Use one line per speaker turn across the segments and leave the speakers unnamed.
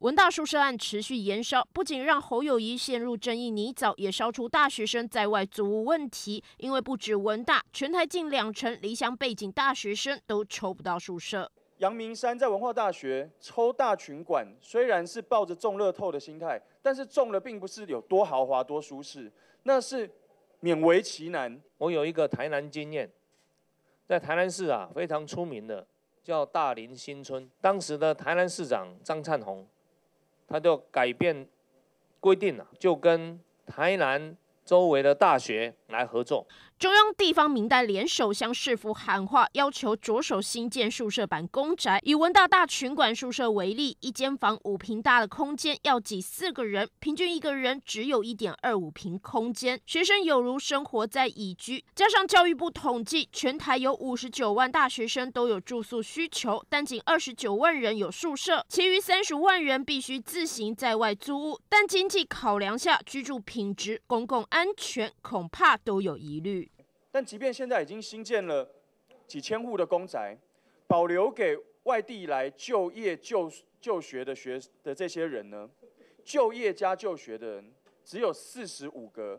文大宿舍案持续延烧，不仅让侯友谊陷入争议泥沼，也烧出大学生在外租问题。因为不止文大，全台近两成离乡背景大学生都抽不到宿舍。
阳明山在文化大学抽大群馆，虽然是抱着中乐透的心态，但是中了并不是有多豪华、多舒适，那是勉为其难。我有一个台南经验，在台
南市啊非常出名的叫大林新村，当时的台南市长张灿宏。他就改变规定了，就跟台南。周围的大学来合作。
中央地方民代联手向市府喊话，要求着手新建宿舍版公宅。以文大大群馆宿舍为例，一间房五平大的空间要挤四个人，平均一个人只有一点二五平空间，学生有如生活在蚁居。加上教育部统计，全台有五十九万大学生都有住宿需求，但仅二十九万人有宿舍，其余三十万人必须自行在外租屋。但经济考量下，居住品质、公共安。安全恐怕都有疑虑，
但即便现在已经新建了几千户的公宅，保留给外地来就业就就学的学的这些人呢，就业加就学的人只有四十五个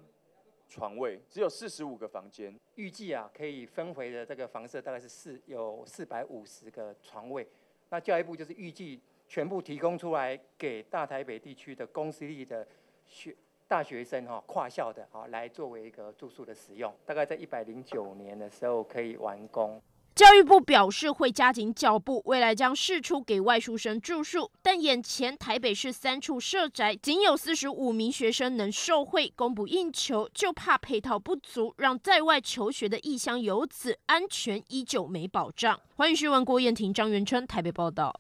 床位，只有四十五个房间。
预计啊，可以分回的这个房舍大概是四有四百五十个床位，那教育部就是预计全部提供出来给大台北地区的公私立的学。大学生哈跨校的啊来作为一个住宿的使用，大概在一百零九年的时候可以完工。
教育部表示会加紧脚步，未来将试出给外学生住宿，但眼前台北市三处社宅仅有四十五名学生能受惠，供不应求，就怕配套不足，让在外求学的异乡游子安全依旧没保障。欢迎询问郭燕婷、张元春台北报道。